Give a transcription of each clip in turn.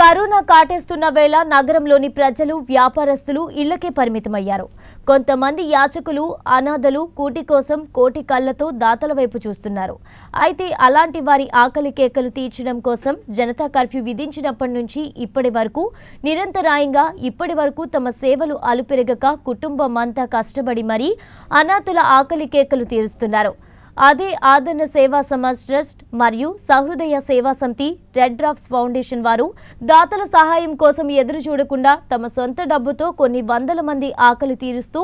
corona కాటేస్తున్న వేళ నగరంలోని ప్రజలు వ్యాపారస్తులు ఇళ్లకే పరిమితమయ్యారు కొంతమంది యాచకులు అనాథలు కూటి కోసం కోటి కళ్లతో దాతల వైపు చూస్తున్నారు అయితే అలాంటి వారి ఆకలి కేకలు తీర్చడం కోసం జనతా కర్ఫ్యూ విధించినప్పటి నుంచి ఇప్పటి వరకు నిరంతరాయంగా ఇప్పటి వరకు తమ సేవలు అలుపెరగక కుటుంబం అంతా కష్టపడి మరీ అనాథుల ఆకలి కేకలు తీరుస్తున్నారు అదే ఆదరణ సేవా సమాజ్ ట్రస్ట్ మరియు సహృదయ సేవా సమితి రెడ్ డ్రాప్స్ ఫౌండేషన్ వారు దాతల సహాయం కోసం ఎదురు చూడకుండా తమ సొంత డబ్బుతో కొన్ని వందల మంది ఆకలి తీరుస్తూ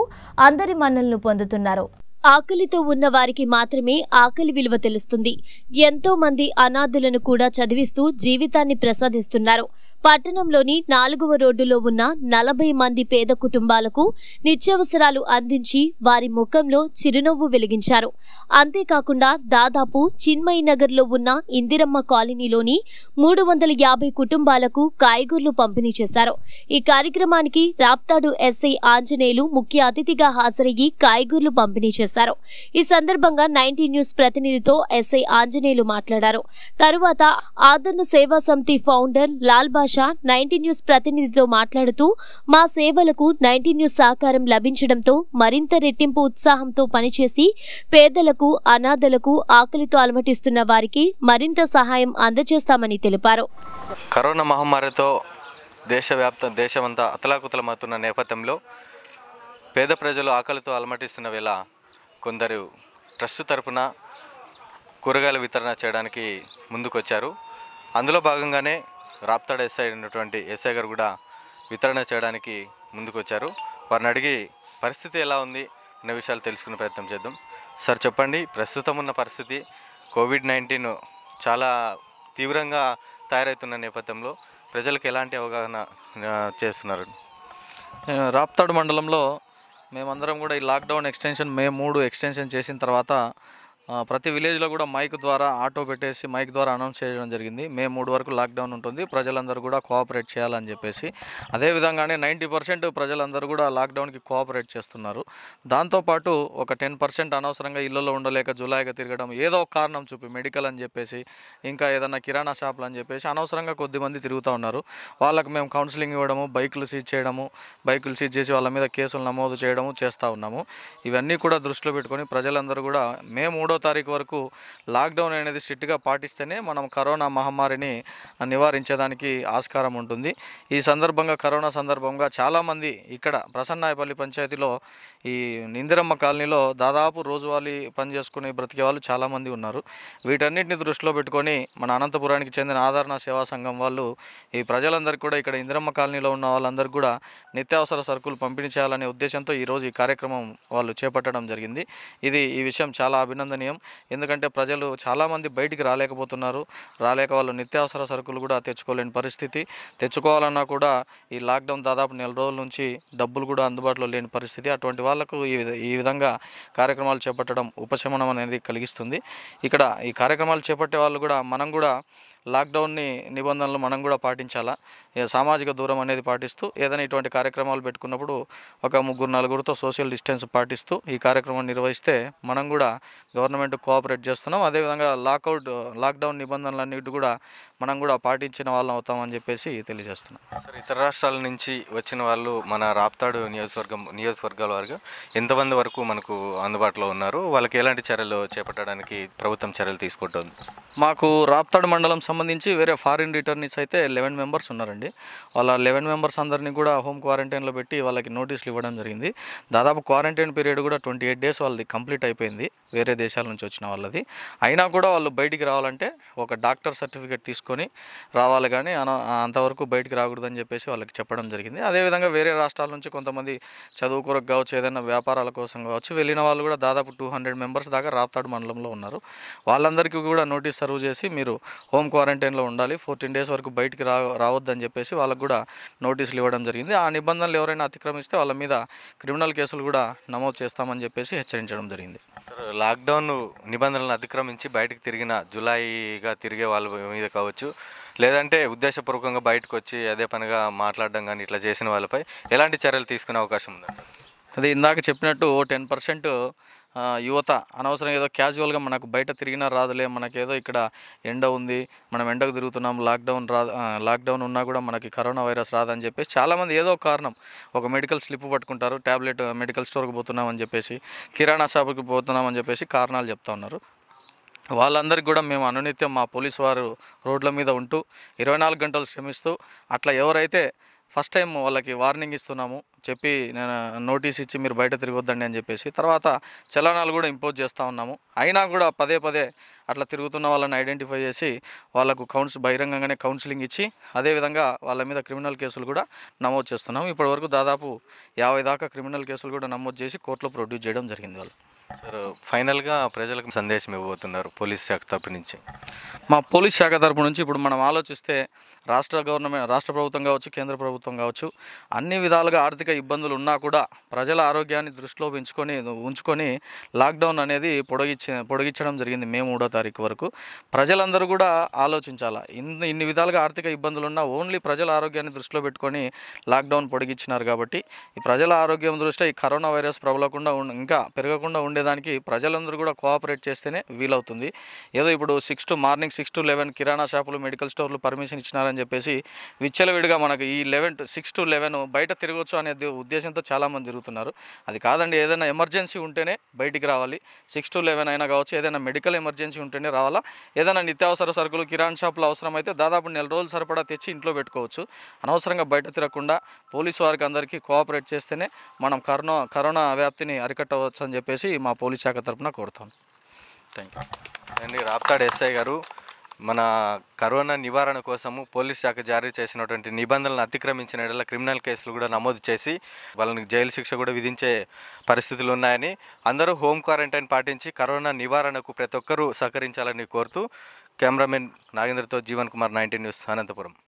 అందరి మన్నలను పొందుతున్నారు ఆకలితో ఉన్న వారికి మాత్రమే ఆకలి విలువ తెలుస్తుంది ఎంతో మంది అనాథులను కూడా చదివిస్తూ జీవితాన్ని ప్రసాదిస్తున్నారు పట్టణంలోని నాలుగవ రోడ్డులో ఉన్న నలభై మంది పేద కుటుంబాలకు నిత్యావసరాలు అందించి వారి ముఖంలో చిరునవ్వు వెలిగించారు అంతేకాకుండా దాదాపు చిన్మయి నగర్లో ఉన్న ఇందిరమ్మ కాలనీలోని మూడు వందల యాభై కుటుంబాలకు కాయగూరలు పంపిణీ చేశారు ఈ కార్యక్రమానికి రాప్తాడు ఎస్ఐ ఆంజనేయులు ముఖ్య అతిథిగా హాజరయ్యి కాయగూరలు పంపిణీ చేశారు చేశారు ఈ సందర్భంగా నైన్టీ న్యూస్ ప్రతినిధితో ఎస్ఐ ఆంజనేయులు మాట్లాడారు తరువాత Adarana Seva Samiti founder Lal Basha ninety news ప్రతినిధితో మాట్లాడుతూ మా సేవలకు నైన్టీ న్యూస్ సహకారం లభించడంతో మరింత రెట్టింపు ఉత్సాహంతో పనిచేసి పేదలకు అనాథలకు ఆకలితో అలమటిస్తున్న వారికి మరింత సహాయం అందజేస్తామని తెలిపారు కరోనా మహమ్మారితో దేశవ్యాప్త దేశమంతా అతలాకుతలమవుతున్న నేపథ్యంలో పేద ప్రజలు ఆకలితో అలమటిస్తున్న వేళ కొందరు ట్రస్ట్ తరపున కూరగాయల వితరణ చేయడానికి ముందుకొచ్చారు అందులో భాగంగానే రాప్తాడ ఎస్ఐ అయినటువంటి ఎస్ఐ గారు కూడా వితరణ చేయడానికి ముందుకొచ్చారు వారిని అడిగి పరిస్థితి ఎలా ఉంది అనే విషయాలు తెలుసుకునే ప్రయత్నం చేద్దాం సార్ చెప్పండి ప్రస్తుతం ఉన్న పరిస్థితి కోవిడ్ నైన్టీన్ చాలా తీవ్రంగా తయారవుతున్న నేపథ్యంలో ప్రజలకు ఎలాంటి అవగాహన చేస్తున్నారు రాప్తాడు మండలంలో మేమందరం కూడా ఈ లాక్డౌన్ ఎక్స్టెన్షన్ మే మూడు ఎక్స్టెన్షన్ చేసిన తర్వాత ప్రతి విలేజ్లో కూడా మైక్ ద్వారా ఆటో పెట్టేసి మైక్ ద్వారా అనౌన్స్ చేయడం జరిగింది మే మూడు వరకు లాక్డౌన్ ఉంటుంది ప్రజలందరూ కూడా కోఆపరేట్ చేయాలని చెప్పేసి అదేవిధంగానే నైంటీ పర్సెంట్ ప్రజలందరూ కూడా లాక్డౌన్కి కోఆపరేట్ చేస్తున్నారు దాంతోపాటు ఒక టెన్ పర్సెంట్ అనవసరంగా ఇళ్లలో ఉండలేక జులాయిగా తిరగడం ఏదో ఒక కారణం చూపి మెడికల్ అని చెప్పేసి ఇంకా ఏదైనా కిరాణా షాపులు అని చెప్పేసి అనవసరంగా కొద్దిమంది తిరుగుతూ ఉన్నారు వాళ్ళకి మేము కౌన్సిలింగ్ ఇవ్వడము బైకులు సీజ్ చేయడము బైకులు సీజ్ చేసి వాళ్ళ మీద కేసులు నమోదు చేయడము చేస్తూ ఉన్నాము ఇవన్నీ కూడా దృష్టిలో పెట్టుకొని ప్రజలందరూ కూడా మే మూడో మూడో తారీఖు వరకు లాక్డౌన్ అనేది స్ట్రిక్ట్గా పాటిస్తేనే మనం కరోనా మహమ్మారిని నివారించడానికి ఆస్కారం ఉంటుంది ఈ సందర్భంగా కరోనా సందర్భంగా చాలామంది ఇక్కడ ప్రసన్నాయపల్లి పంచాయతీలో ఈ ఇందిరమ్మ కాలనీలో దాదాపు రోజువారీ పనిచేసుకునే బ్రతికే వాళ్ళు చాలామంది ఉన్నారు వీటన్నిటిని దృష్టిలో పెట్టుకొని మన అనంతపురానికి చెందిన ఆదరణ సేవా సంఘం వాళ్ళు ఈ ప్రజలందరికీ కూడా ఇక్కడ ఇందిరమ్మ కాలనీలో ఉన్న వాళ్ళందరికీ కూడా నిత్యావసర సరుకులు పంపిణీ చేయాలనే ఉద్దేశంతో ఈరోజు ఈ కార్యక్రమం వాళ్ళు చేపట్టడం జరిగింది ఇది ఈ విషయం చాలా అభినందనీయం సమయం ఎందుకంటే ప్రజలు చాలామంది బయటికి రాలేకపోతున్నారు రాలేక వాళ్ళు నిత్యావసర సరుకులు కూడా తెచ్చుకోలేని పరిస్థితి తెచ్చుకోవాలన్నా కూడా ఈ లాక్డౌన్ దాదాపు నెల రోజుల నుంచి డబ్బులు కూడా అందుబాటులో లేని పరిస్థితి అటువంటి వాళ్లకు ఈ ఈ విధంగా కార్యక్రమాలు చేపట్టడం ఉపశమనం అనేది కలిగిస్తుంది ఇక్కడ ఈ కార్యక్రమాలు చేపట్టే వాళ్ళు కూడా మనం కూడా లాక్డౌన్ని నిబంధనలు మనం కూడా పాటించాలా సామాజిక దూరం అనేది పాటిస్తూ ఏదైనా ఇటువంటి కార్యక్రమాలు పెట్టుకున్నప్పుడు ఒక ముగ్గురు నలుగురితో సోషల్ డిస్టెన్స్ పాటిస్తూ ఈ కార్యక్రమాన్ని నిర్వహిస్తే మనం కూడా గవర్నమెంట్ కోఆపరేట్ చేస్తున్నాం అదేవిధంగా లాక్అవుట్ లాక్డౌన్ నిబంధనలన్నిటి కూడా మనం కూడా పాటించిన వాళ్ళం అవుతామని చెప్పేసి తెలియజేస్తున్నాం సార్ ఇతర రాష్ట్రాల నుంచి వచ్చిన వాళ్ళు మన రాప్తాడు నియోజకవర్గం నియోజకవర్గాల వరకు ఎంతమంది వరకు మనకు అందుబాటులో ఉన్నారు వాళ్ళకి ఎలాంటి చర్యలు చేపట్టడానికి ప్రభుత్వం చర్యలు తీసుకుంటుంది మాకు రాప్తాడు మండలం సంబంధించి వేరే ఫారిన్ రిటర్నీస్ అయితే లెవెన్ మెంబర్స్ ఉన్నారండి వాళ్ళ లెవెన్ మెంబర్స్ అందరినీ కూడా హోమ్ క్వారంటైన్లో పెట్టి వాళ్ళకి నోటీసులు ఇవ్వడం జరిగింది దాదాపు క్వారంటైన్ పీరియడ్ కూడా ట్వంటీ ఎయిట్ డేస్ వాళ్ళది కంప్లీట్ అయిపోయింది వేరే దేశాల నుంచి వచ్చిన వాళ్ళది అయినా కూడా వాళ్ళు బయటికి రావాలంటే ఒక డాక్టర్ సర్టిఫికేట్ తీసుకొని రావాలి కానీ అంతవరకు బయటికి రాకూడదని చెప్పేసి వాళ్ళకి చెప్పడం జరిగింది అదేవిధంగా వేరే రాష్ట్రాల నుంచి కొంతమంది చదువు కొరకు కావచ్చు ఏదైనా వ్యాపారాల కోసం కావచ్చు వెళ్ళిన వాళ్ళు కూడా దాదాపు టూ హండ్రెడ్ మెంబర్స్ దాకా రాప్తాడు మండలంలో ఉన్నారు వాళ్ళందరికీ కూడా నోటీస్ సర్వ్ చేసి మీరు హోమ్ క్వారంటైన్ క్వారంటైన్లో ఉండాలి ఫోర్టీన్ డేస్ వరకు బయటికి రా రావద్దని చెప్పేసి వాళ్ళకు కూడా నోటీసులు ఇవ్వడం జరిగింది ఆ నిబంధనలు ఎవరైనా అతిక్రమిస్తే వాళ్ళ మీద క్రిమినల్ కేసులు కూడా నమోదు చేస్తామని చెప్పేసి హెచ్చరించడం జరిగింది లాక్డౌన్ నిబంధనలను అతిక్రమించి బయటకు తిరిగిన జులైగా తిరిగే వాళ్ళ మీద కావచ్చు లేదంటే ఉద్దేశపూర్వకంగా బయటకు వచ్చి అదే పనిగా మాట్లాడడం కానీ ఇట్లా చేసిన వాళ్ళపై ఎలాంటి చర్యలు తీసుకునే అవకాశం ఉందండి అదే ఇందాక చెప్పినట్టు టెన్ పర్సెంట్ యువత అనవసరంగా ఏదో క్యాజువల్గా మనకు బయట తిరిగినా రాదులే మనకేదో ఇక్కడ ఎండ ఉంది మనం ఎండకు తిరుగుతున్నాం లాక్డౌన్ రా లాక్డౌన్ ఉన్నా కూడా మనకి కరోనా వైరస్ రాదని చెప్పేసి చాలామంది ఏదో కారణం ఒక మెడికల్ స్లిప్ పట్టుకుంటారు ట్యాబ్లెట్ మెడికల్ స్టోర్కి పోతున్నాం అని చెప్పేసి కిరాణా షాపుకి పోతున్నాం అని చెప్పేసి కారణాలు చెప్తా ఉన్నారు వాళ్ళందరికీ కూడా మేము అనునిత్యం మా పోలీసు వారు రోడ్ల మీద ఉంటూ ఇరవై నాలుగు గంటలు శ్రమిస్తూ అట్లా ఎవరైతే ఫస్ట్ టైం వాళ్ళకి వార్నింగ్ ఇస్తున్నాము చెప్పి నేను నోటీస్ ఇచ్చి మీరు బయట తిరగొద్దండి అని చెప్పేసి తర్వాత చలనాలు కూడా ఇంపోజ్ చేస్తూ ఉన్నాము అయినా కూడా పదే పదే అట్లా తిరుగుతున్న వాళ్ళని ఐడెంటిఫై చేసి వాళ్ళకు కౌన్స్ బహిరంగంగానే కౌన్సిలింగ్ ఇచ్చి అదేవిధంగా వాళ్ళ మీద క్రిమినల్ కేసులు కూడా నమోదు చేస్తున్నాము ఇప్పటివరకు దాదాపు యాభై దాకా క్రిమినల్ కేసులు కూడా నమోదు చేసి కోర్టులో ప్రొడ్యూస్ చేయడం జరిగింది వాళ్ళు సార్ ఫైనల్గా ప్రజలకు సందేశం ఇవ్వబోతున్నారు పోలీస్ శాఖ తరపు నుంచి మా పోలీస్ శాఖ తరపు నుంచి ఇప్పుడు మనం ఆలోచిస్తే రాష్ట్ర గవర్నమెంట్ రాష్ట్ర ప్రభుత్వం కావచ్చు కేంద్ర ప్రభుత్వం కావచ్చు అన్ని విధాలుగా ఆర్థిక ఇబ్బందులు ఉన్నా కూడా ప్రజల ఆరోగ్యాన్ని దృష్టిలో పెంచుకొని ఉంచుకొని లాక్డౌన్ అనేది పొడిగించే పొడిగించడం జరిగింది మే మూడో తారీఖు వరకు ప్రజలందరూ కూడా ఆలోచించాలా ఇన్ని ఇన్ని విధాలుగా ఆర్థిక ఇబ్బందులు ఉన్నా ఓన్లీ ప్రజల ఆరోగ్యాన్ని దృష్టిలో పెట్టుకొని లాక్డౌన్ పొడిగించినారు కాబట్టి ఈ ప్రజల ఆరోగ్యం దృష్ట్యా ఈ కరోనా వైరస్ ప్రబలకుండా ఇంకా పెరగకుండా ఉండేదానికి ప్రజలందరూ కూడా కోఆపరేట్ చేస్తేనే వీలవుతుంది ఏదో ఇప్పుడు six to morning six to eleven కిరాణా షాపులు మెడికల్ స్టోర్లు పర్మిషన్ ఇచ్చినారని అని చెప్పేసి విచ్చలవిడిగా మనకు ఈ eleven to six to eleven బయట తిరగవచ్చు అనే ఉద్దేశంతో చాలామంది తిరుగుతున్నారు అది కాదండి ఏదైనా ఎమర్జెన్సీ ఉంటేనే బయటికి రావాలి సిక్స్ టు లెవెన్ అయినా కావచ్చు ఏదైనా మెడికల్ ఎమర్జెన్సీ ఉంటేనే రావాలా ఏదైనా నిత్యావసర సరుకులు కిరాణ్ షాపులు అవసరమైతే దాదాపు నెల రోజులు సరిపడా తెచ్చి ఇంట్లో పెట్టుకోవచ్చు అనవసరంగా బయట తిరగకుండా పోలీసు వారికి అందరికీ కోఆపరేట్ చేస్తేనే మనం కరోనా కరోనా వ్యాప్తిని అరికట్టవచ్చు అని చెప్పేసి మా పోలీస్ శాఖ తరఫున కోరుతాను థ్యాంక్ యూ అండి రాప్తాడ్ ఎస్ఐ గారు మన కరోనా నివారణ కోసము పోలీస్ శాఖ జారీ చేసినటువంటి నిబంధనలను అతిక్రమించిన క్రిమినల్ కేసులు కూడా నమోదు చేసి వాళ్ళని జైలు శిక్ష కూడా విధించే పరిస్థితులు ఉన్నాయని అందరూ హోమ్ క్వారంటైన్ పాటించి కరోనా నివారణకు ప్రతి ఒక్కరూ సహకరించాలని కోరుతూ కెమెరామెన్ నాగేంద్రతో జీవన్ కుమార్ నైన్టీన్ న్యూస్ అనంతపురం